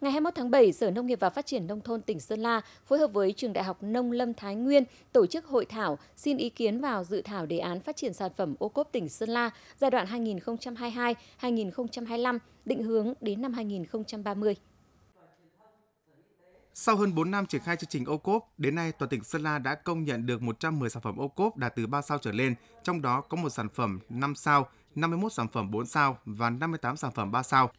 Ngày 21 tháng 7, Sở Nông nghiệp và Phát triển Nông thôn tỉnh Sơn La phối hợp với Trường Đại học Nông Lâm Thái Nguyên tổ chức hội thảo xin ý kiến vào dự thảo đề án phát triển sản phẩm ô cốp tỉnh Sơn La giai đoạn 2022-2025, định hướng đến năm 2030. Sau hơn 4 năm triển khai chương trình ô cốp, đến nay toàn tỉnh Sơn La đã công nhận được 110 sản phẩm ô cốp đạt từ 3 sao trở lên, trong đó có một sản phẩm 5 sao, 51 sản phẩm 4 sao và 58 sản phẩm 3 sao.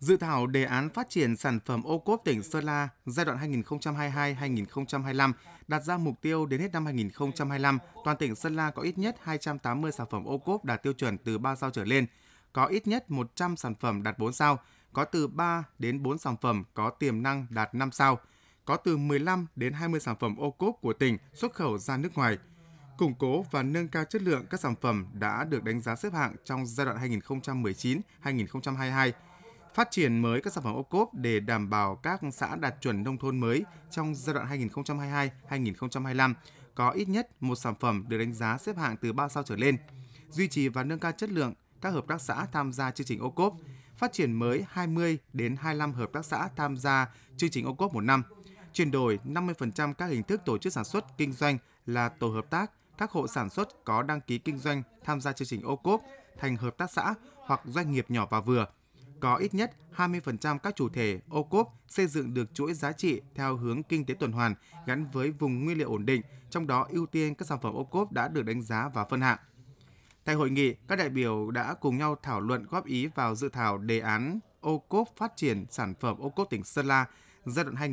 Dự thảo đề án phát triển sản phẩm ô cốp tỉnh Sơn La giai đoạn 2022-2025 đặt ra mục tiêu đến hết năm 2025, toàn tỉnh Sơn La có ít nhất 280 sản phẩm ô cốp đạt tiêu chuẩn từ 3 sao trở lên, có ít nhất 100 sản phẩm đạt 4 sao, có từ 3 đến 4 sản phẩm có tiềm năng đạt 5 sao, có từ 15 đến 20 sản phẩm ô cốp của tỉnh xuất khẩu ra nước ngoài củng cố và nâng cao chất lượng các sản phẩm đã được đánh giá xếp hạng trong giai đoạn 2019-2022 phát triển mới các sản phẩm ô cốp để đảm bảo các xã đạt chuẩn nông thôn mới trong giai đoạn 2022-2025 có ít nhất một sản phẩm được đánh giá xếp hạng từ 3 sao trở lên, duy trì và nâng cao chất lượng các hợp tác xã tham gia chương trình ô cốp, phát triển mới 20 đến 25 hợp tác xã tham gia chương trình ô cốp một năm, chuyển đổi 50% các hình thức tổ chức sản xuất kinh doanh là tổ hợp tác, các hộ sản xuất có đăng ký kinh doanh tham gia chương trình ô cốp thành hợp tác xã hoặc doanh nghiệp nhỏ và vừa – có ít nhất 20% các chủ thể ô cốp xây dựng được chuỗi giá trị theo hướng kinh tế tuần hoàn gắn với vùng nguyên liệu ổn định, trong đó ưu tiên các sản phẩm ô cốp đã được đánh giá và phân hạng. Tại hội nghị, các đại biểu đã cùng nhau thảo luận góp ý vào dự thảo đề án ô cốp phát triển sản phẩm ô cốp tỉnh Sơn La giai đoạn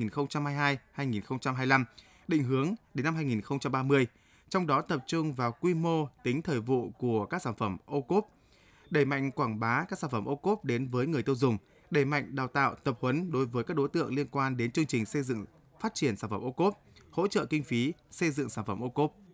2022-2025, định hướng đến năm 2030, trong đó tập trung vào quy mô, tính thời vụ của các sản phẩm ô cốp, đẩy mạnh quảng bá các sản phẩm ô cốp đến với người tiêu dùng, đẩy mạnh đào tạo, tập huấn đối với các đối tượng liên quan đến chương trình xây dựng phát triển sản phẩm ô cốp, hỗ trợ kinh phí xây dựng sản phẩm ô cốp.